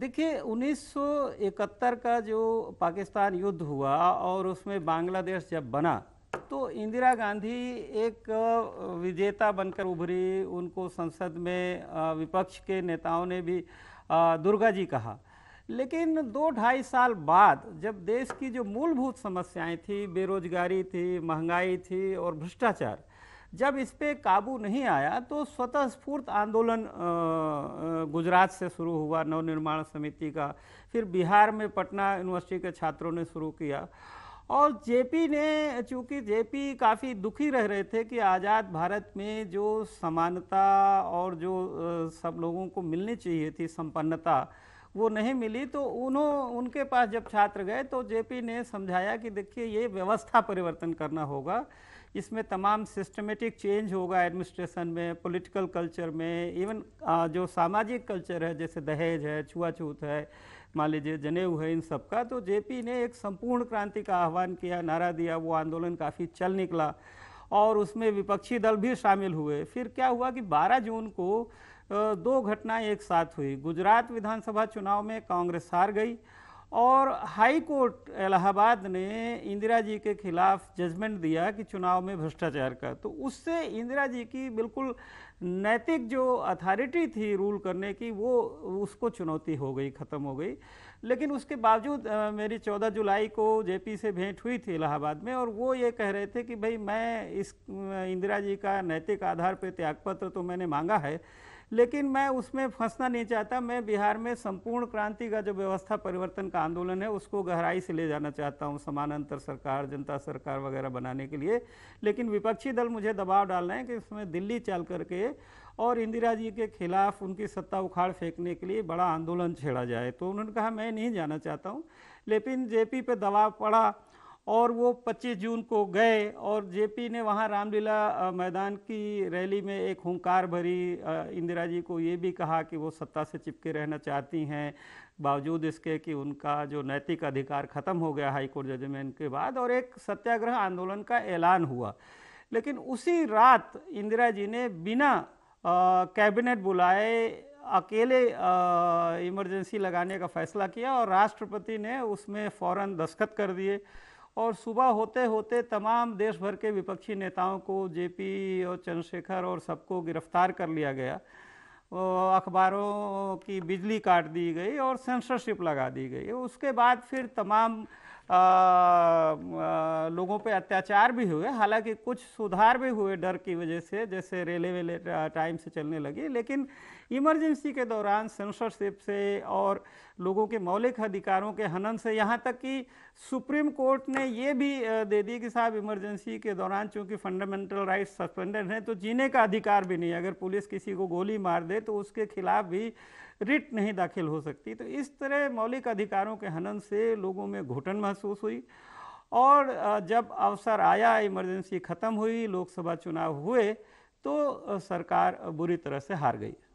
देखिए 1971 का जो पाकिस्तान युद्ध हुआ और उसमें बांग्लादेश जब बना तो इंदिरा गांधी एक विजेता बनकर उभरी उनको संसद में विपक्ष के नेताओं ने भी दुर्गा जी कहा लेकिन दो ढाई साल बाद जब देश की जो मूलभूत समस्याएं थी बेरोजगारी थी महंगाई थी और भ्रष्टाचार जब इस पर काबू नहीं आया तो स्वतः स्फूर्त आंदोलन गुजरात से शुरू हुआ नवनिर्माण समिति का फिर बिहार में पटना यूनिवर्सिटी के छात्रों ने शुरू किया और जेपी ने चूंकि जेपी काफ़ी दुखी रह रहे थे कि आज़ाद भारत में जो समानता और जो सब लोगों को मिलनी चाहिए थी संपन्नता वो नहीं मिली तो उन्हों उनके पास जब छात्र गए तो जेपी ने समझाया कि देखिए ये व्यवस्था परिवर्तन करना होगा इसमें तमाम सिस्टमेटिक चेंज होगा एडमिनिस्ट्रेशन में पॉलिटिकल कल्चर में इवन जो सामाजिक कल्चर है जैसे दहेज है छुआछूत है मान लीजिए जनेऊ है इन सब का तो जेपी ने एक संपूर्ण क्रांति का आह्वान किया नारा दिया वो आंदोलन काफ़ी चल निकला और उसमें विपक्षी दल भी शामिल हुए फिर क्या हुआ कि 12 जून को दो घटनाएं एक साथ हुई गुजरात विधानसभा चुनाव में कांग्रेस हार गई और हाई कोर्ट इलाहाबाद ने इंदिरा जी के खिलाफ जजमेंट दिया कि चुनाव में भ्रष्टाचार का तो उससे इंदिरा जी की बिल्कुल नैतिक जो अथॉरिटी थी रूल करने की वो उसको चुनौती हो गई ख़त्म हो गई लेकिन उसके बावजूद मेरी 14 जुलाई को जेपी से भेंट हुई थी इलाहाबाद में और वो ये कह रहे थे कि भाई मैं इस इंदिरा जी का नैतिक आधार पर त्यागपत्र तो मैंने मांगा है लेकिन मैं उसमें फंसना नहीं चाहता मैं बिहार में संपूर्ण क्रांति का जो व्यवस्था परिवर्तन का आंदोलन है उसको गहराई से ले जाना चाहता हूँ समानांतर सरकार जनता सरकार वगैरह बनाने के लिए लेकिन विपक्षी दल मुझे दबाव डाल रहे हैं कि इसमें दिल्ली चल करके और इंदिरा जी के खिलाफ उनकी सत्ता उखाड़ फेंकने के लिए बड़ा आंदोलन छेड़ा जाए तो उन्होंने कहा मैं नहीं जाना चाहता हूँ लेकिन जेपी पे दबाव पड़ा और वो 25 जून को गए और जेपी ने वहाँ रामलीला मैदान की रैली में एक हंकार भरी इंदिरा जी को ये भी कहा कि वो सत्ता से चिपके रहना चाहती हैं बावजूद इसके कि उनका जो नैतिक अधिकार ख़त्म हो गया हाईकोर्ट जजमेंट के बाद और एक सत्याग्रह आंदोलन का ऐलान हुआ लेकिन उसी रात इंदिरा जी ने बिना कैबिनेट बुलाए अकेले इमरजेंसी लगाने का फैसला किया और राष्ट्रपति ने उसमें फ़ौर दस्खत कर दिए और सुबह होते होते तमाम देश भर के विपक्षी नेताओं को जेपी और चंद्रशेखर और सबको गिरफ्तार कर लिया गया अखबारों की बिजली काट दी गई और सेंसरशिप लगा दी गई उसके बाद फिर तमाम लोगों पे अत्याचार भी हुए हालांकि कुछ सुधार भी हुए डर की वजह से जैसे रेले वेले टाइम से चलने लगी लेकिन इमरजेंसी के दौरान सेंसरशिप से और लोगों के मौलिक अधिकारों के हनन से यहाँ तक कि सुप्रीम कोर्ट ने ये भी दे दी कि साहब इमरजेंसी के दौरान चूंकि फंडामेंटल राइट्स सस्पेंडेड हैं तो जीने का अधिकार भी नहीं अगर पुलिस किसी को गोली मार दे तो उसके खिलाफ भी रिट नहीं दाखिल हो सकती तो इस तरह मौलिक अधिकारों के हनन से लोगों में घुटन महसूस हुई और जब अवसर आया इमरजेंसी ख़त्म हुई लोकसभा चुनाव हुए तो सरकार बुरी तरह से हार गई